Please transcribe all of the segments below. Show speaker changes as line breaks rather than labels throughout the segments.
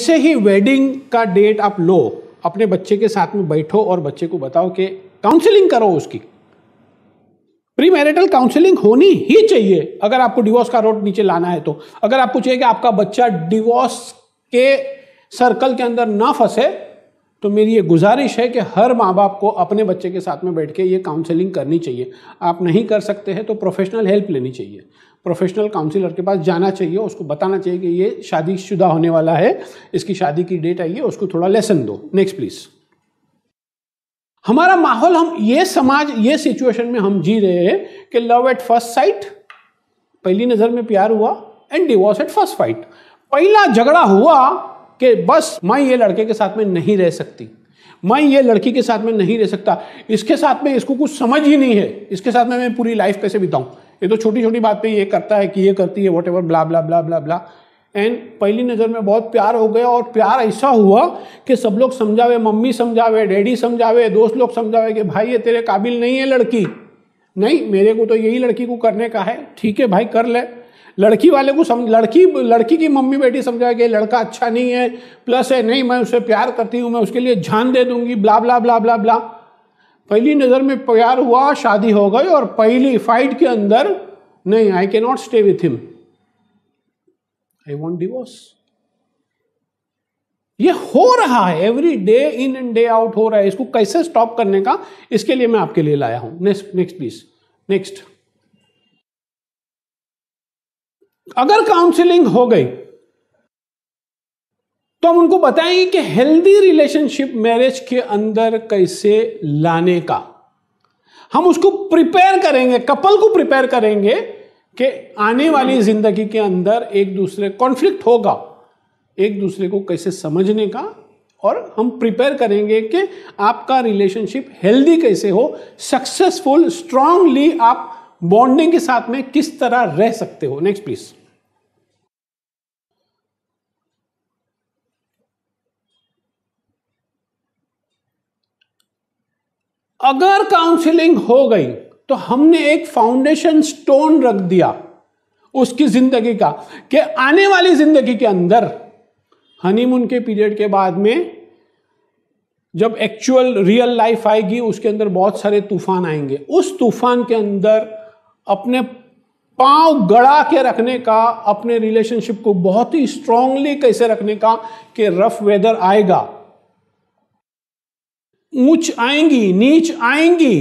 जैसे ही वेडिंग का डेट आप लो अपने बच्चे के साथ में बैठो और बच्चे को बताओ कि काउंसलिंग करो उसकी प्री मैरिटल काउंसलिंग होनी ही चाहिए अगर आपको डिवोर्स का रोड नीचे लाना है तो अगर आपको चाहिए कि आपका बच्चा डिवोर्स के सर्कल के अंदर ना फंसे तो मेरी ये गुजारिश है कि हर माँ बाप को अपने बच्चे के साथ में बैठ के ये काउंसलिंग करनी चाहिए आप नहीं कर सकते हैं तो प्रोफेशनल हेल्प लेनी चाहिए प्रोफेशनल काउंसिलर के पास जाना चाहिए उसको बताना चाहिए कि ये शादीशुदा होने वाला है इसकी शादी की डेट आई है उसको थोड़ा लेसन दो नेक्स्ट प्लीज़ हमारा माहौल हम ये समाज ये सिचुएशन में हम जी रहे हैं कि लव एट फर्स्ट साइट पहली नज़र में प्यार हुआ and divorce at first fight पहला झगड़ा हुआ कि बस मैं ये लड़के के साथ में नहीं रह सकती मैं ये लड़की के साथ में नहीं रह सकता इसके साथ में इसको कुछ समझ ही नहीं है इसके साथ में मैं पूरी लाइफ कैसे बिताऊं ये तो छोटी छोटी बात पे ये करता है कि ये करती है whatever blah blah blah blah blah and पहली नज़र में बहुत प्यार हो गया और प्यार ऐसा हुआ कि सब लोग समझावे मम्मी समझावे डैडी समझावे दोस्त लोग समझावे कि भाई ये तेरे काबिल नहीं है लड़की नहीं मेरे को तो यही लड़की को करने का है ठीक है भाई कर ले लड़की वाले को समझ लड़की लड़की की मम्मी बेटी समझा कि लड़का अच्छा नहीं है प्लस है नहीं मैं उसे प्यार करती हूँ मैं उसके लिए जान दे दूंगी ब्ला ब्ला ब्ला ब्ला ब्ला पहली नज़र में प्यार हुआ शादी हो गई और पहली फाइट के अंदर नहीं आई के not stay with him I want divorce ये हो रहा है every day in and day out हो रहा है इसको कैसे स्टॉप करने का इसके लिए मैं आपके लिए लाया हूं नेक्स्ट नेक्स्ट प्लीज नेक्स्ट अगर काउंसिलिंग हो गई तो हम उनको बताएंगे कि हेल्दी रिलेशनशिप मैरिज के अंदर कैसे लाने का हम उसको प्रिपेयर करेंगे कपल को प्रिपेयर करेंगे कि आने वाली जिंदगी के अंदर एक दूसरे कॉन्फ्लिक्ट होगा एक दूसरे को कैसे समझने का और हम प्रिपेयर करेंगे कि आपका रिलेशनशिप हेल्दी कैसे हो सक्सेसफुल स्ट्रांगली आप बॉन्डिंग के साथ में किस तरह रह सकते हो नेक्स्ट प्लीज अगर काउंसलिंग हो गई तो हमने एक फाउंडेशन स्टोन रख दिया उसकी जिंदगी का कि आने वाली जिंदगी के अंदर हनीमून के पीरियड के बाद में जब एक्चुअल रियल लाइफ आएगी उसके अंदर बहुत सारे तूफान आएंगे उस तूफान के अंदर अपने पांव गड़ा के रखने का अपने रिलेशनशिप को बहुत ही स्ट्रांगली कैसे रखने का कि रफ वेदर आएगा ऊंच आएंगी नीच आएंगी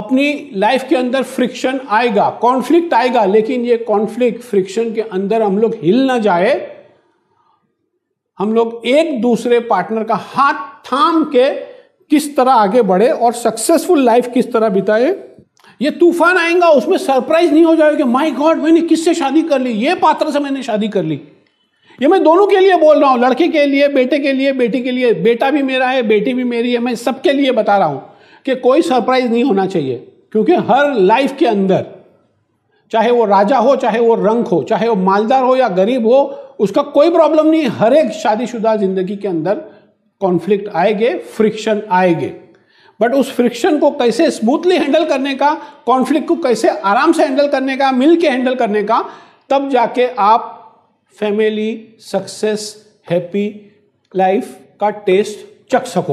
अपनी लाइफ के अंदर फ्रिक्शन आएगा कॉन्फ्लिक्ट आएगा लेकिन ये कॉन्फ्लिक्ट फ्रिक्शन के अंदर हम लोग हिल ना जाए हम लोग एक दूसरे पार्टनर का हाथ थाम के किस तरह आगे बढ़े और सक्सेसफुल लाइफ किस तरह बिताए ये तूफान आएगा उसमें सरप्राइज नहीं हो जाएगा माय गॉड मैंने किससे शादी कर ली ये पात्र से मैंने शादी कर ली ये मैं दोनों के लिए बोल रहा हूँ लड़के के लिए बेटे के लिए बेटी के लिए बेटा भी मेरा है बेटी भी मेरी है मैं सबके लिए बता रहा हूँ कि कोई सरप्राइज नहीं होना चाहिए क्योंकि हर लाइफ के अंदर चाहे वो राजा हो चाहे वो रंग हो चाहे वो मालदार हो या गरीब हो उसका कोई प्रॉब्लम नहीं हर एक शादीशुदा जिंदगी के अंदर कॉन्फ्लिक्ट आएंगे फ्रिक्शन आएंगे बट उस फ्रिक्शन को कैसे स्मूथली हैंडल करने का कॉन्फ्लिक्ट को कैसे आराम से हैंडल करने का मिल के हैंडल करने का तब जाके आप फैमिली सक्सेस हैप्पी लाइफ का टेस्ट चख सकोगे